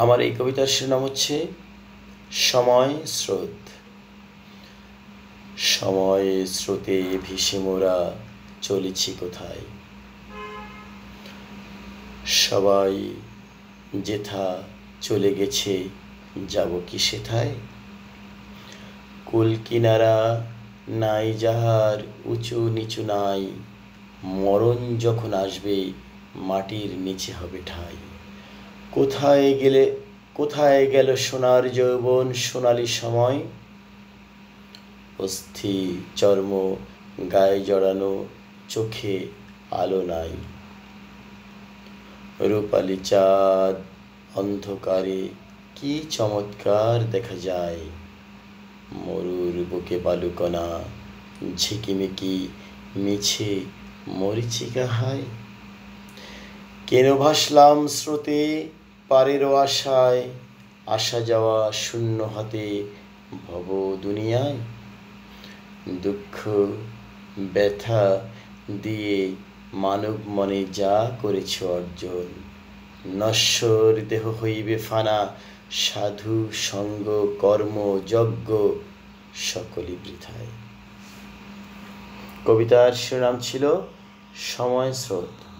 আমার এই কবিতার শিরোনাম হচ্ছে সময় স্রোত সময় স্রোতে ভিসে মোরা চলেছি কোথায় সবাই যেথা চলে গেছে যাব কি সেথায় কুল কিনারা নাই যাহার উঁচু নিচু নাই মরণ যখন আসবে মাটির নিচে হবে ঠাই কোথায় গেলে কোথায় গেল সোনার যৌবন সোনালি সময় অস্থি চর্ম গায়ে জড়ানো চোখে আলো নাই রূপালি চাঁদ অন্ধকারে কি চমৎকার দেখা যায় মরুর বুকে বালুকণা ঝিকিমিকি মিছে মরিচিকা হায় কেন ভাসলাম স্রোতে পারের আশায় আসা যাওয়া শূন্য হাতে ভব দুনিয়ায় দুঃখ ব্যথা দিয়ে মানব মনে যা করেছ অর্জন নশ্বর দেহ হইবে ফানা সাধু সঙ্গ কর্ম যজ্ঞ সকলই বৃথায় কবিতার শিরোনাম ছিল সময় স্রোত